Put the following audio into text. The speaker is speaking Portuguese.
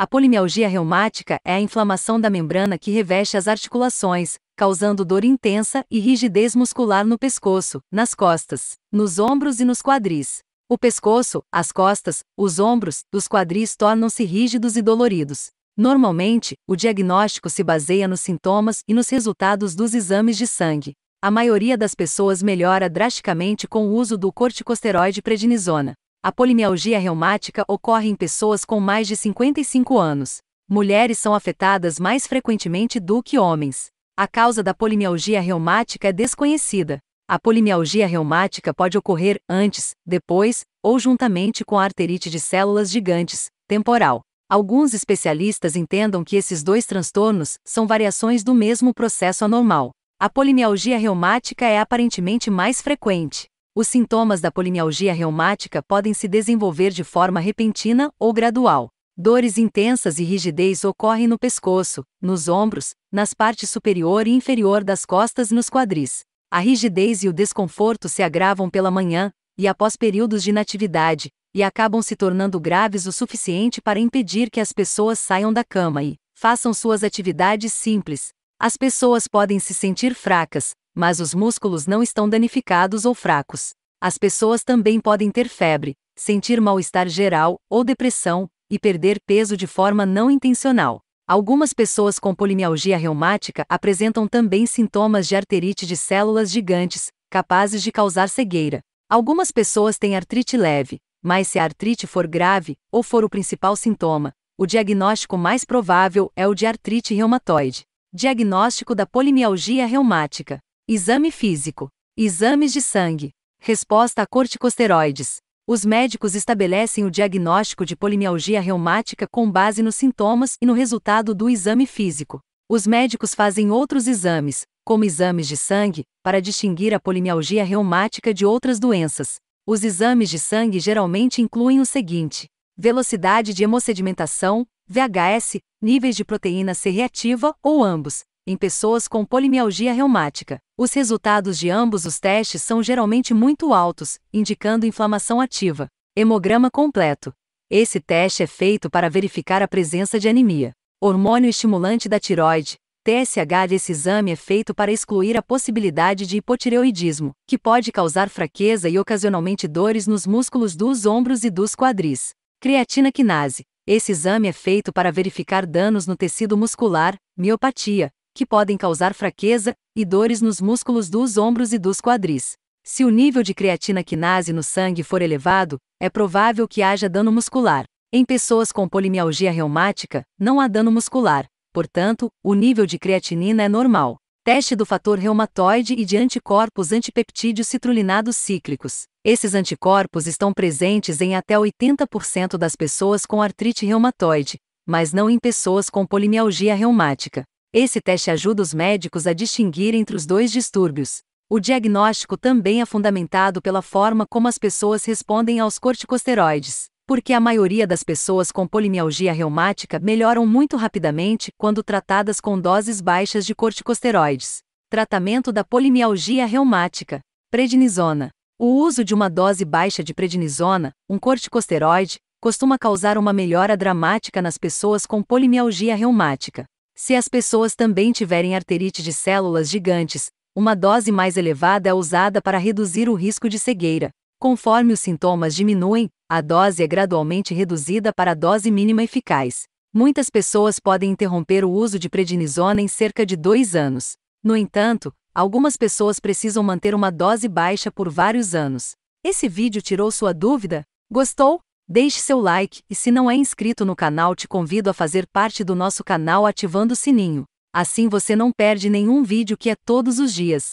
A polimialgia reumática é a inflamação da membrana que reveste as articulações, causando dor intensa e rigidez muscular no pescoço, nas costas, nos ombros e nos quadris. O pescoço, as costas, os ombros, os quadris tornam-se rígidos e doloridos. Normalmente, o diagnóstico se baseia nos sintomas e nos resultados dos exames de sangue. A maioria das pessoas melhora drasticamente com o uso do corticosteroide prednisona. A polimialgia reumática ocorre em pessoas com mais de 55 anos. Mulheres são afetadas mais frequentemente do que homens. A causa da polimialgia reumática é desconhecida. A polimialgia reumática pode ocorrer antes, depois ou juntamente com a arterite de células gigantes, temporal. Alguns especialistas entendam que esses dois transtornos são variações do mesmo processo anormal. A polimialgia reumática é aparentemente mais frequente os sintomas da polimialgia reumática podem se desenvolver de forma repentina ou gradual. Dores intensas e rigidez ocorrem no pescoço, nos ombros, nas partes superior e inferior das costas e nos quadris. A rigidez e o desconforto se agravam pela manhã e após períodos de inatividade, e acabam se tornando graves o suficiente para impedir que as pessoas saiam da cama e façam suas atividades simples, as pessoas podem se sentir fracas, mas os músculos não estão danificados ou fracos. As pessoas também podem ter febre, sentir mal-estar geral ou depressão e perder peso de forma não intencional. Algumas pessoas com polimialgia reumática apresentam também sintomas de arterite de células gigantes, capazes de causar cegueira. Algumas pessoas têm artrite leve, mas se a artrite for grave ou for o principal sintoma, o diagnóstico mais provável é o de artrite reumatoide. Diagnóstico da polimialgia reumática. Exame físico. Exames de sangue. Resposta a corticosteroides. Os médicos estabelecem o diagnóstico de polimialgia reumática com base nos sintomas e no resultado do exame físico. Os médicos fazem outros exames, como exames de sangue, para distinguir a polimialgia reumática de outras doenças. Os exames de sangue geralmente incluem o seguinte: velocidade de hemossedimentação, VHS, níveis de proteína C-reativa ou ambos, em pessoas com polimialgia reumática. Os resultados de ambos os testes são geralmente muito altos, indicando inflamação ativa. Hemograma completo. Esse teste é feito para verificar a presença de anemia. Hormônio estimulante da tiroide. TSH Esse exame é feito para excluir a possibilidade de hipotireoidismo, que pode causar fraqueza e ocasionalmente dores nos músculos dos ombros e dos quadris. Creatina quinase. Esse exame é feito para verificar danos no tecido muscular, miopatia, que podem causar fraqueza e dores nos músculos dos ombros e dos quadris. Se o nível de creatina quinase no sangue for elevado, é provável que haja dano muscular. Em pessoas com polimialgia reumática, não há dano muscular, portanto, o nível de creatinina é normal teste do fator reumatoide e de anticorpos antipeptídeos citrulinados cíclicos. Esses anticorpos estão presentes em até 80% das pessoas com artrite reumatoide, mas não em pessoas com polimialgia reumática. Esse teste ajuda os médicos a distinguir entre os dois distúrbios. O diagnóstico também é fundamentado pela forma como as pessoas respondem aos corticosteroides porque a maioria das pessoas com polimialgia reumática melhoram muito rapidamente quando tratadas com doses baixas de corticosteroides. Tratamento da polimialgia reumática: prednisona. O uso de uma dose baixa de prednisona, um corticosteroide, costuma causar uma melhora dramática nas pessoas com polimialgia reumática. Se as pessoas também tiverem arterite de células gigantes, uma dose mais elevada é usada para reduzir o risco de cegueira. Conforme os sintomas diminuem, a dose é gradualmente reduzida para a dose mínima eficaz. Muitas pessoas podem interromper o uso de prednisona em cerca de dois anos. No entanto, algumas pessoas precisam manter uma dose baixa por vários anos. Esse vídeo tirou sua dúvida? Gostou? Deixe seu like e se não é inscrito no canal, te convido a fazer parte do nosso canal ativando o sininho. Assim você não perde nenhum vídeo que é todos os dias.